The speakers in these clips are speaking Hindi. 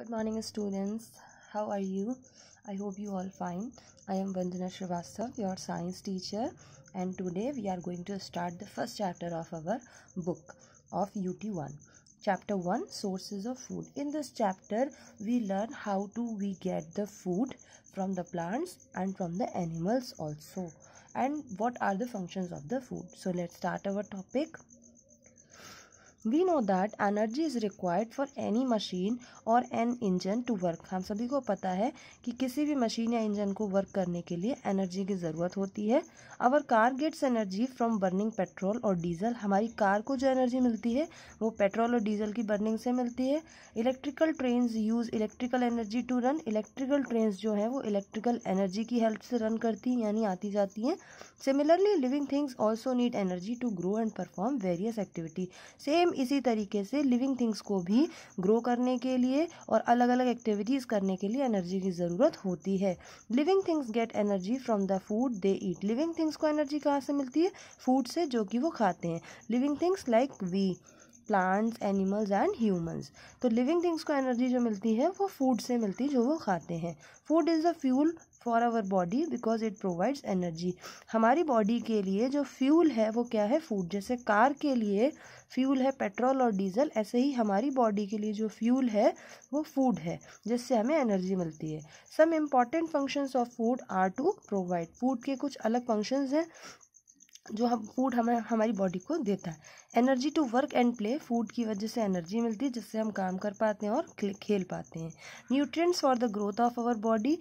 Good morning, students. How are you? I hope you all fine. I am Vandana Srivastav, your science teacher, and today we are going to start the first chapter of our book of UT1. Chapter 1 Sources of Food. In this chapter, we learn how do we get the food from the plants and from the animals also, and what are the functions of the food. So, let's start our topic. We know that energy is required for any machine और एन इंजन टू वर्क हम सभी को पता है कि किसी भी मशीन या इंजन को वर्क करने के लिए एनर्जी की ज़रूरत होती है our car gets energy from burning petrol और डीजल हमारी कार को जो एनर्जी मिलती है वो पेट्रोल और डीजल की बर्निंग से मिलती है electrical train use electrical energy to run electrical train जो हैं वो इलेक्ट्रिकल एनर्जी की हेल्प से रन करती हैं यानी आती जाती हैं similarly living things also need energy to grow and perform various activity same same इसी तरीके से लिविंग थिंग्स को भी ग्रो करने के लिए और अलग अलग एक्टिविटीज़ करने के लिए एनर्जी की ज़रूरत होती है living things get energy from the food they eat living things को एनर्जी कहाँ से मिलती है फूड से जो कि वो खाते हैं living things like we plants animals and humans तो लिविंग थिंग्स को एनर्जी जो मिलती है वो फूड से मिलती है जो वो खाते हैं food is the fuel for our body because it provides energy हमारी बॉडी के लिए जो फ्यूल है वो क्या है फूड जैसे कार के लिए फ्यूल है पेट्रोल और डीजल ऐसे ही हमारी बॉडी के लिए जो फ्यूल है वो फूड है जिससे हमें एनर्जी मिलती है some important functions of food are to provide food के कुछ अलग फंक्शंस हैं जो हम फूड हमें हमारी बॉडी को देता है energy to work and play food की वजह से एनर्जी मिलती है जिससे हम काम कर पाते हैं और खेल पाते हैं nutrients for the growth of our body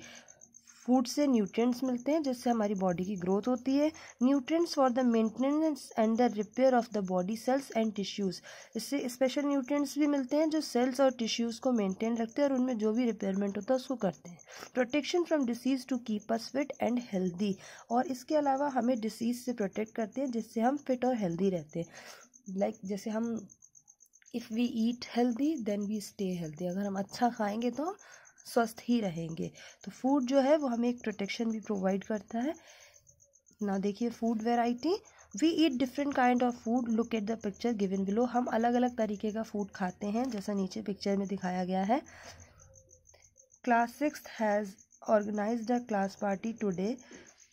food से न्यूट्रिएंट्स मिलते हैं जिससे हमारी बॉडी की ग्रोथ होती है nutrients for the maintenance and the repair of the body cells and tissues इससे स्पेशल न्यूट्रिएंट्स भी मिलते हैं जो सेल्स और टिश्यूज़ को मेंटेन रखते हैं और उनमें जो भी रिपेयरमेंट होता है उसको करते हैं protection from disease to keep us fit and healthy और इसके अलावा हमें डिसीज़ से प्रोटेक्ट करते हैं जिससे हम फिट और हेल्दी रहते हैं लाइक like, जैसे हम if we eat healthy then we stay healthy अगर हम अच्छा खाएंगे तो हम स्वस्थ ही रहेंगे तो फूड जो है वो हमें एक प्रोटेक्शन भी प्रोवाइड करता है ना देखिए food variety we eat different kind of food look at the picture given below हम अलग अलग तरीके का फूड खाते हैं जैसा नीचे पिक्चर में दिखाया गया है class six has organise the class party today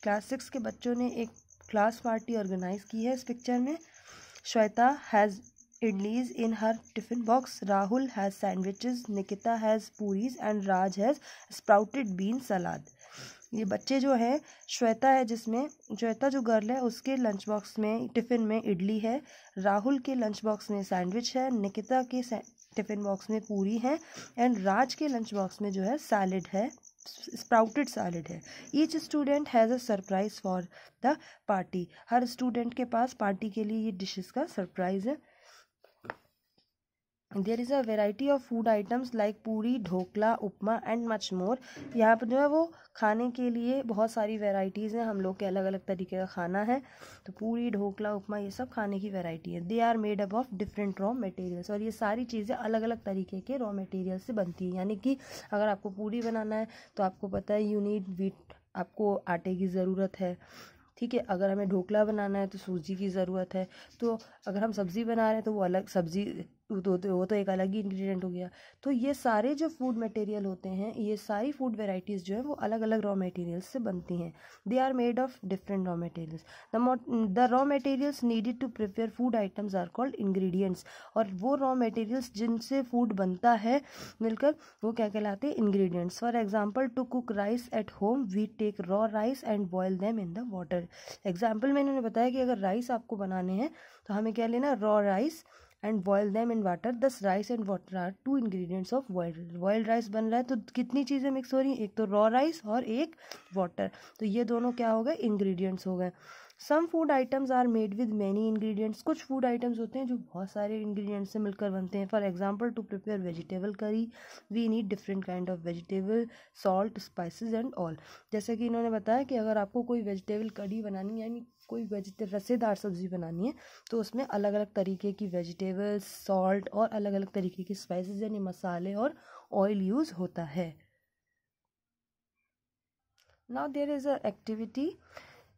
class six के बच्चों ने एक क्लास पार्टी ऑर्गेनाइज की है इस पिक्चर में Shweta has idlis in her tiffin box. Rahul has sandwiches, Nikita has puris and Raj has sprouted bean salad. ये बच्चे जो हैं श्वेता है जिसमें श्वेता जो गर्ल है उसके लंच बॉक्स में टिफ़िन में इडली है राहुल के लंच बॉक्स में सैंडविच है निकिता के टिफ़िन बॉक्स में पूरी है एंड राज के लंच बॉक्स में जो है सैलड है स्प्राउटेड सैलड है each student has a surprise for the party हर स्टूडेंट के पास पार्टी के लिए ये डिशेस का सरप्राइज़ है there is a variety of food items like puri dhokla upma and much more यहाँ पर जो है वो खाने के लिए बहुत सारी वेराइटीज़ हैं हम लोग के अलग अलग तरीके का खाना है तो पूरी ढोकला उपमा ये सब खाने की वेराइटी है they are made up of different raw materials और ये सारी चीज़ें अलग अलग तरीके के रॉ मटेरियल से बनती हैं यानी कि अगर आपको पूरी बनाना है तो आपको पता है यूनिट वीट आपको आटे की ज़रूरत है ठीक है अगर हमें ढोकला बनाना है तो सूजी की ज़रूरत है तो अगर हम सब्ज़ी बना रहे हैं तो वो अलग सब्ज़ी वो तो वो तो एक अलग ही इंग्रेडिएंट हो गया तो ये सारे जो फूड मटेरियल होते हैं ये सारी फूड वेराइटीज़ जो है वो अलग अलग रॉ मटेरियल्स से बनती हैं they are made of different raw materials the the raw materials needed to prepare food items are called ingredients और वो रॉ मटेरियल्स जिनसे फूड बनता है मिलकर वो क्या कहलाते हैं ingredients for example to cook rice at home we take raw rice and boil them in the water example मैंने बताया कि अगर राइस आपको बनाने हैं तो हमें क्या लेना raw rice and boil them in water thus rice and water are two ingredients of boiled boiled rice बन रहा है तो कितनी चीज़ें मिक्स हो रही हैं एक तो रॉ राइस और एक वाटर तो ये दोनों क्या हो गए इंग्रेडिएंट्स हो गए some food items are made with many ingredients कुछ फूड आइटम्स होते हैं जो बहुत सारे इन्ग्रीडियंट्स से मिलकर बनते हैं for example to prepare vegetable curry we need different kind of vegetable salt spice and all जैसे कि इन्होंने बताया कि अगर आपको कोई वेजिटेबल कड़ी बनानी यानी कोई वेजिटे रसेदार सब्ज़ी बनानी है तो उसमें अलग अलग तरीके की वेजिटेबल्स सॉल्ट और अलग अलग तरीके की स्पाइसेस यानी मसाले और ऑयल यूज़ होता है now there is a activity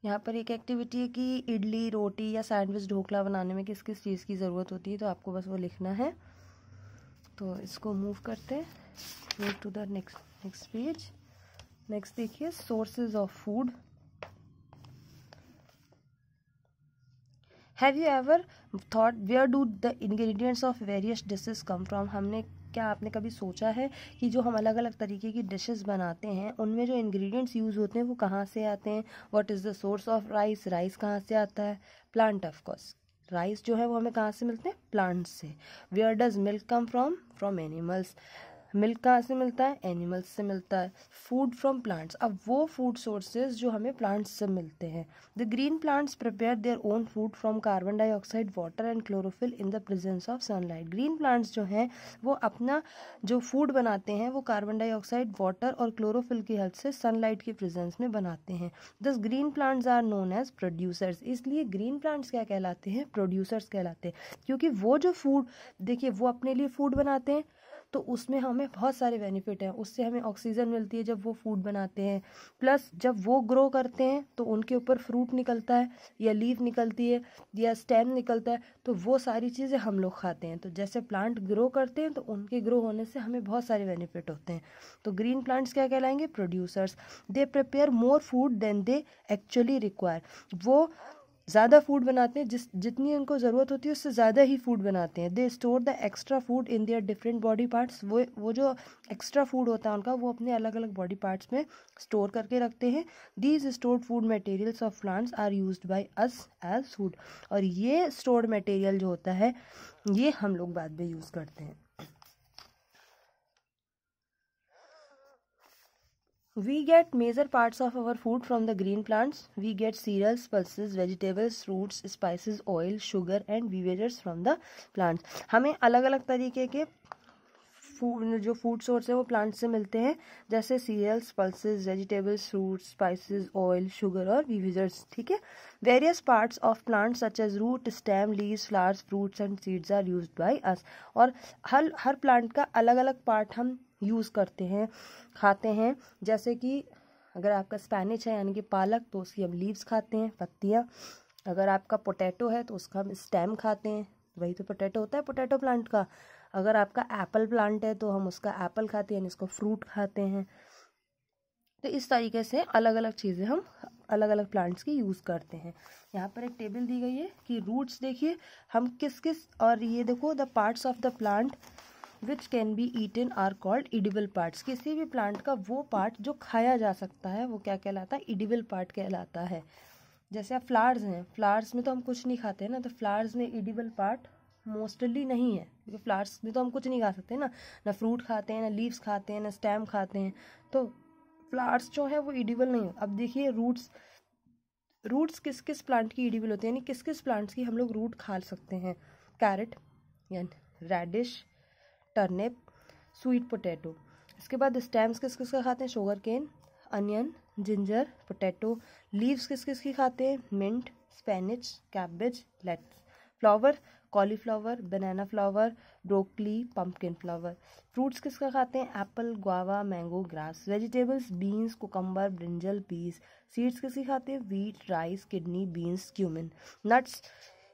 यहाँ पर एक एक्टिविटी है कि इडली रोटी या सैंडविच ढोकला बनाने में किस किस चीज़ की ज़रूरत होती है तो आपको बस वो लिखना है तो इसको मूव करते हैं move to the next next page next देखिए sources of food have you ever thought where do the ingredients of various dishes come from हमने क्या आपने कभी सोचा है कि जो हम अलग अलग तरीके की डिशेस बनाते हैं उनमें जो इंग्रेडिएंट्स यूज़ होते हैं वो कहाँ से आते हैं what is the source of rice rice कहाँ से आता है प्लांट ऑफ कोर्स राइस जो है वो हमें कहाँ से मिलते हैं प्लांट्स से where does milk come from from animals milk कहाँ से मिलता है एनिमल्स से मिलता है फूड फ्रॉम प्लांट्स अब वो फूड सोर्सेज जो हमें प्लांट्स से मिलते हैं the green plants prepare their own food from carbon dioxide water and chlorophyll in the presence of sunlight green plants जो हैं वो अपना जो फूड बनाते हैं वो कार्बन डाइऑक्साइड वाटर और क्लोरोफिल की हेल्प से सनलाइट की प्रेजेंस में बनाते हैं thus green plants are known as producers इसलिए ग्रीन प्लांट्स क्या कहलाते हैं प्रोड्यूसर्स कहलाते हैं क्योंकि वो जो फूड देखिए वो अपने लिए फूड बनाते हैं तो उसमें हमें बहुत सारे बेनिफिट हैं उससे हमें ऑक्सीजन मिलती है जब वो फूड बनाते हैं प्लस जब वो ग्रो करते हैं तो उनके ऊपर फ्रूट निकलता है या लीव निकलती है या स्टेम निकलता है तो वो सारी चीज़ें हम लोग खाते हैं तो जैसे प्लांट ग्रो करते हैं तो उनके ग्रो होने से हमें बहुत सारे बेनिफिट होते हैं तो ग्रीन प्लांट्स क्या कहलाएंगे producers they prepare more food than they actually require वो ज़्यादा फूड बनाते हैं जिस जितनी उनको ज़रूरत होती है उससे ज़्यादा ही फूड बनाते हैं they store the extra food in their different body parts वो वो जो एक्स्ट्रा फूड होता है उनका वो अपने अलग अलग बॉडी पार्ट्स में स्टोर करके रखते हैं these stored food materials of plants are use by us as food और ये स्टोर्ड मटेरियल जो होता है ये हम लोग बाद में यूज़ करते हैं We get major parts of our food from the green plants. We get cereals, pulses, vegetables, fruits, spices, oil, sugar and beverages from the plants. हमें अलग अलग तरीके के फूड जो फूड सोर्स है वो प्लांट से मिलते हैं जैसे cereals pulses vegetables fruits spices oil sugar और विविजर्स ठीक है various parts of plants such as root stem leaves flowers fruits and seeds are use by us और हर हर प्लांट का अलग अलग पार्ट हम यूज़ करते हैं खाते हैं जैसे कि अगर आपका स्पेनिच है यानी कि पालक तो उसकी हम लीव्स खाते हैं पत्तियाँ अगर आपका पोटैटो है तो उसका हम स्टेम खाते हैं वही तो पोटैटो होता है पोटैटो प्लांट का अगर आपका एप्पल प्लांट है तो हम उसका एप्पल खाते हैं यानी फ्रूट खाते हैं तो इस तरीके से अलग अलग चीज़ें हम अलग अलग प्लांट्स की यूज़ करते हैं यहाँ पर एक टेबल दी गई है कि रूट्स देखिए हम किस किस और ये देखो the parts of the plant which can be eaten are called edible parts किसी भी प्लांट का वो पार्ट जो खाया जा सकता है वो क्या कहलाता है इडिबल पार्ट कहलाता है जैसे आप फ्लावर्स हैं फ्लावर्स में तो हम कुछ नहीं खाते हैं ना तो फ्लावर्स में इडिबल पार्ट मोस्टली नहीं है क्योंकि फ्लावर्स में तो हम कुछ नहीं खा सकते ना ना फ्रूट खाते हैं ना लीव्स खाते हैं ना स्टेम खाते हैं तो फ्लावर्स जो है वो इडिबल नहीं अब देखिए रूट्स रूट्स किस किस प्लांट की इडिबल होते हैं यानी किस किस प्लांट्स की हम लोग रूट खा सकते हैं कैरेट यानी रेडिश टर्निप स्वीट पोटैटो इसके बाद स्टेम्स किस किस का खाते हैं sugar cane onion ginger potato leaves किस किस की खाते हैं mint spinach cabbage lettuce flower cauliflower banana flower broccoli pumpkin flower fruits किसका खाते हैं apple guava mango grass vegetables beans cucumber brinjal peas seeds किसकी खाते हैं wheat rice kidney beans cumin nuts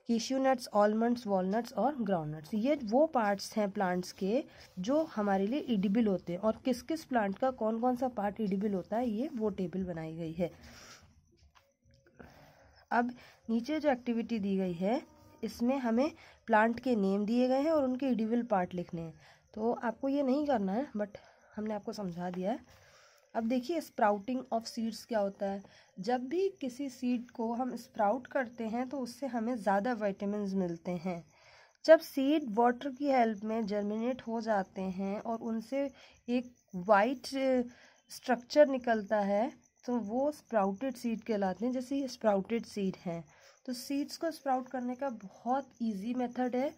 cashew nuts almonds walnuts और ग्राउंडनट्स ये वो पार्ट्स हैं प्लांट्स के जो हमारे लिए इडिबल होते हैं और किस किस प्लांट का कौन कौन सा पार्ट इडिबल होता है ये वो टेबल बनाई गई है अब नीचे जो एक्टिविटी दी गई है इसमें हमें प्लांट के नेम दिए गए हैं और उनके इडिबिल पार्ट लिखने हैं तो आपको ये नहीं करना है बट हमने आपको समझा दिया है अब देखिए स्प्राउटिंग ऑफ सीड्स क्या होता है जब भी किसी सीड को हम स्प्राउट करते हैं तो उससे हमें ज़्यादा वाइटमिन मिलते हैं जब सीड वाटर की हेल्प में जर्मिनेट हो जाते हैं और उनसे एक वाइट स्ट्रक्चर uh, निकलता है तो वो स्प्राउटेड सीड कहलाते हैं जैसे ये स्प्राउटेड सीड हैं तो सीड्स को स्प्राउट करने का बहुत इजी मेथड है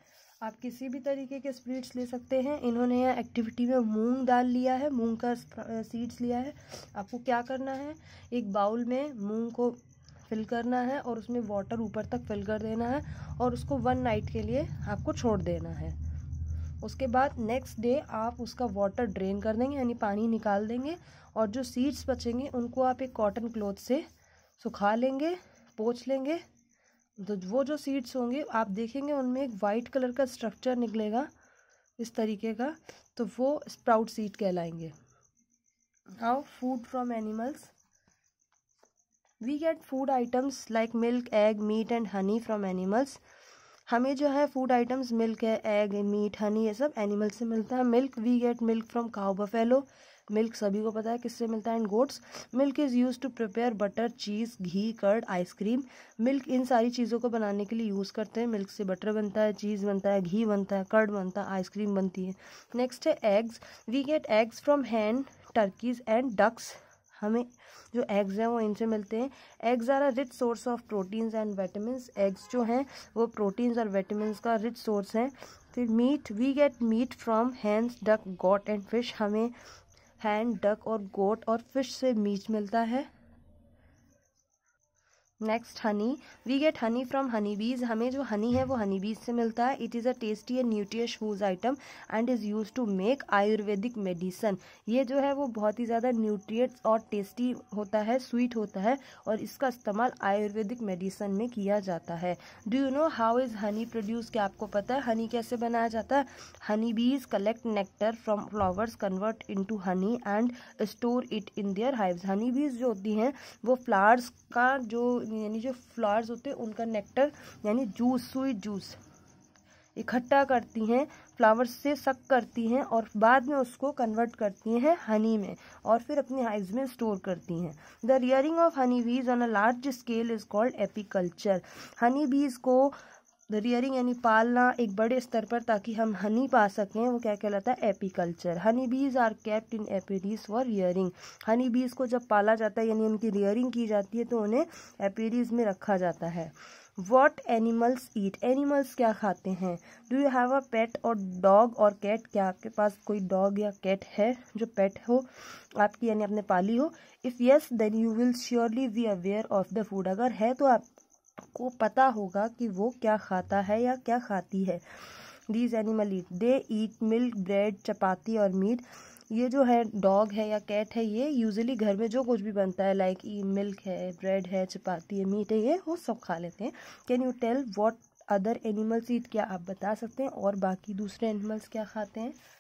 आप किसी भी तरीके के स्प्रीड्स ले सकते हैं इन्होंने यहाँ एक्टिविटी में मूंग दाल लिया है मूंग का सीड्स लिया है आपको क्या करना है एक बाउल में मूंग को फिल करना है और उसमें वाटर ऊपर तक फिल कर देना है और उसको वन नाइट के लिए आपको छोड़ देना है उसके बाद नेक्स्ट डे आप उसका वाटर ड्रेन कर देंगे यानी पानी निकाल देंगे और जो सीड्स बचेंगे उनको आप एक कॉटन क्लोथ से सुखा लेंगे पोछ लेंगे तो वो जो सीड्स होंगे आप देखेंगे उनमें एक वाइट कलर का स्ट्रक्चर निकलेगा इस तरीके का तो वो स्प्राउट सीड कहलाएंगे how food from animals we get food items like milk egg meat and honey from animals हमें जो है फूड आइटम्स मिल्क है एग मीट हनी ये सब एनिमल्स से मिलता है milk we get milk from cow buffalo milk सभी को पता है किससे मिलता है and goats milk is use to prepare butter cheese ghee curd ice cream milk इन सारी चीज़ों को बनाने के लिए यूज़ करते हैं मिल्क से बटर बनता है चीज़ बनता है घी बनता है कर्ड बनता है आइसक्रीम बनती है नेक्स्ट है eggs we get eggs from hens turkeys and ducks हमें जो एग्स हैं वो इनसे मिलते हैं eggs are a rich source of proteins and vitamin eggs जो हैं वो प्रोटीन्स और विटामिन का रिच सोर्स हैं फिर meat we get meat from hens duck goat and fish हमें हैंड डक और गोट और फिश से मीट मिलता है next honey we get honey from honey bees हमें जो हनी है वो हनी बीज से मिलता है it is a tasty and nutritious food item and is use to make Ayurvedic medicine ये जो है वो बहुत ही ज़्यादा न्यूट्रिएट्स और टेस्टी होता है स्वीट होता है और इसका इस्तेमाल आयुर्वेदिक मेडिसन में किया जाता है do you know how is honey produce क्या आपको पता है हनी कैसे बनाया जाता है honey bees collect nectar from flowers convert into honey and store it in their hive honey bees जो होती हैं वो फ्लावर्स का जो यानी जो फ्लावर्स होते हैं उनका नेक्टर यानी जूस स्वीट जूस इकट्ठा करती हैं फ्लावर्स से सक करती हैं और बाद में उसको कन्वर्ट करती हैं हनी में और फिर अपने हाइव्स में स्टोर करती हैं the rearing of honey bees on a large scale is called apiculture honey bees को रियरिंग यानी पालना एक बड़े स्तर पर ताकि हम हनी पा सकें वो क्या कहलाता है apiculture honey bees are kept in apiaries for rearing honey bees को जब पाला जाता है यानी उनकी रियरिंग की जाती है तो उन्हें एपीडीज में रखा जाता है वॉट एनिमल्स ईट एनिमल्स क्या खाते हैं do you have a pet और डॉग और कैट क्या आपके पास कोई डॉग या कैट है जो पेट हो आपकी यानी आपने पाली हो if yes then you will surely be aware of the food अगर है तो आप को पता होगा कि वो क्या खाता है या क्या खाती है these animal eat they eat milk bread chapati और मीट ये जो है डॉग है या कैट है ये यूजली घर में जो कुछ भी बनता है लाइक ई मिल्क है ब्रेड है चपाती है मीट है ये वो सब खा लेते हैं can you tell what other animals eat क्या आप बता सकते हैं और बाकी दूसरे एनिमल्स क्या खाते हैं